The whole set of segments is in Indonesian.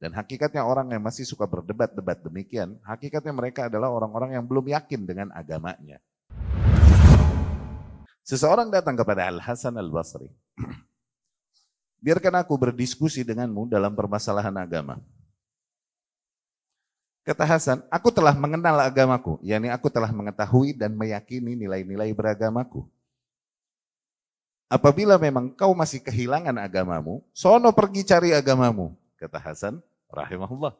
Dan hakikatnya orang yang masih suka berdebat-debat demikian, hakikatnya mereka adalah orang-orang yang belum yakin dengan agamanya. Seseorang datang kepada Al-Hasan Al-Basri. Biarkan aku berdiskusi denganmu dalam permasalahan agama. Kata Hasan, aku telah mengenal agamaku, yakni aku telah mengetahui dan meyakini nilai-nilai beragamaku. Apabila memang kau masih kehilangan agamamu, sono pergi cari agamamu, kata Hasan rahimahullah.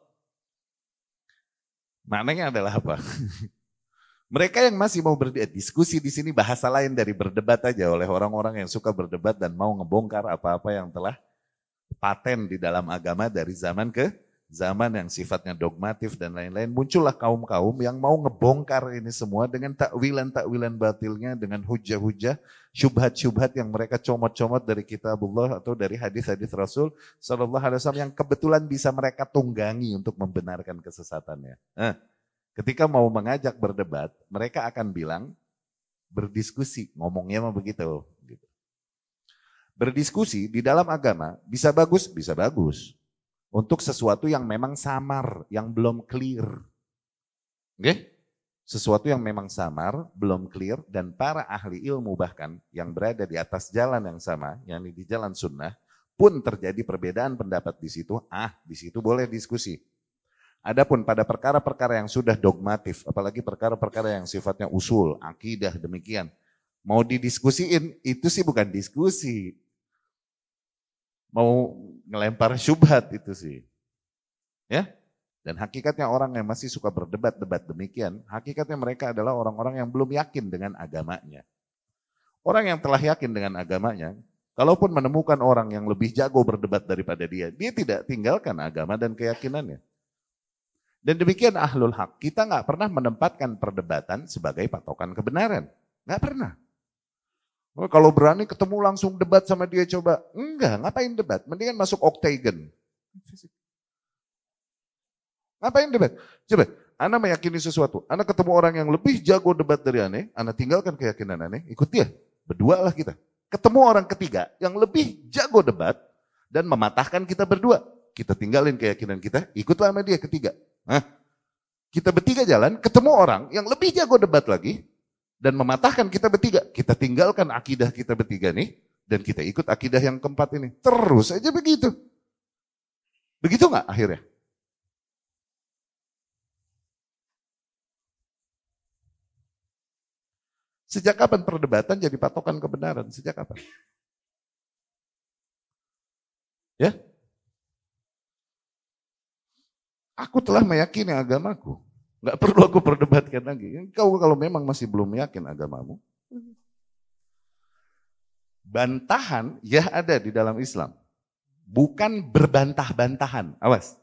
Maknanya adalah apa? Mereka yang masih mau berdiskusi di sini bahasa lain dari berdebat aja oleh orang-orang yang suka berdebat dan mau ngebongkar apa-apa yang telah paten di dalam agama dari zaman ke zaman yang sifatnya dogmatif dan lain-lain, muncullah kaum-kaum yang mau ngebongkar ini semua dengan takwilan-takwilan batilnya, dengan hujah-hujah, syubhat-syubhat yang mereka comot-comot dari kitabullah atau dari hadis-hadis Rasul Shallallahu Alaihi Wasallam yang kebetulan bisa mereka tunggangi untuk membenarkan kesesatannya. Nah, ketika mau mengajak berdebat, mereka akan bilang berdiskusi, ngomongnya mah begitu. Gitu. Berdiskusi di dalam agama bisa bagus, bisa bagus untuk sesuatu yang memang samar, yang belum clear. Oke? Okay? Sesuatu yang memang samar, belum clear, dan para ahli ilmu bahkan yang berada di atas jalan yang sama, yang di jalan sunnah, pun terjadi perbedaan pendapat di situ, ah di situ boleh diskusi. Adapun pada perkara-perkara yang sudah dogmatif, apalagi perkara-perkara yang sifatnya usul, akidah, demikian, mau didiskusiin, itu sih bukan diskusi, mau ngelempar syubhat itu sih. Ya. Dan hakikatnya orang yang masih suka berdebat-debat demikian, hakikatnya mereka adalah orang-orang yang belum yakin dengan agamanya. Orang yang telah yakin dengan agamanya, kalaupun menemukan orang yang lebih jago berdebat daripada dia, dia tidak tinggalkan agama dan keyakinannya. Dan demikian ahlul hak, kita nggak pernah menempatkan perdebatan sebagai patokan kebenaran. Nggak pernah. Oh, kalau berani ketemu langsung debat sama dia coba. Enggak, ngapain debat? Mendingan masuk octagon. Ngapain debat? Coba, Anda meyakini sesuatu. Anda ketemu orang yang lebih jago debat dari aneh. Anda tinggalkan keyakinan aneh. ikut dia. Berdua lah kita. Ketemu orang ketiga yang lebih jago debat dan mematahkan kita berdua. Kita tinggalin keyakinan kita, ikutlah sama dia ketiga. Nah, kita bertiga jalan, ketemu orang yang lebih jago debat lagi, dan mematahkan kita bertiga. Kita tinggalkan akidah kita bertiga nih dan kita ikut akidah yang keempat ini. Terus aja begitu. Begitu nggak akhirnya? Sejak kapan perdebatan jadi patokan kebenaran? Sejak kapan? Ya? Aku telah meyakini agamaku. Nggak perlu aku perdebatkan lagi. Kau kalau memang masih belum yakin agamamu, bantahan ya ada di dalam Islam. Bukan berbantah-bantahan, awas.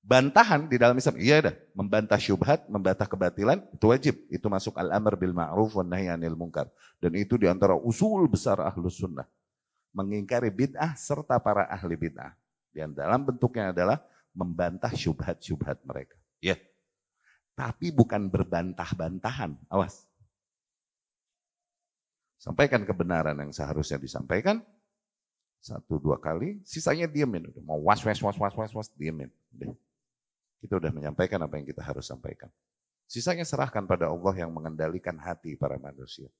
Bantahan di dalam Islam, iya ada. Membantah syubhat, membantah kebatilan, itu wajib. Itu masuk al-amr bil ma'ruf wa nahi anil munkar. Dan itu di antara usul besar ahlus sunnah. Mengingkari bid'ah serta para ahli bid'ah. Dan dalam bentuknya adalah membantah syubhat-syubhat mereka. Ya. Tapi bukan berbantah-bantahan. Awas. Sampaikan kebenaran yang seharusnya disampaikan. Satu dua kali, sisanya diamin. Udah mau was was was was was was diamin. Kita sudah menyampaikan apa yang kita harus sampaikan. Sisanya serahkan pada Allah yang mengendalikan hati para manusia.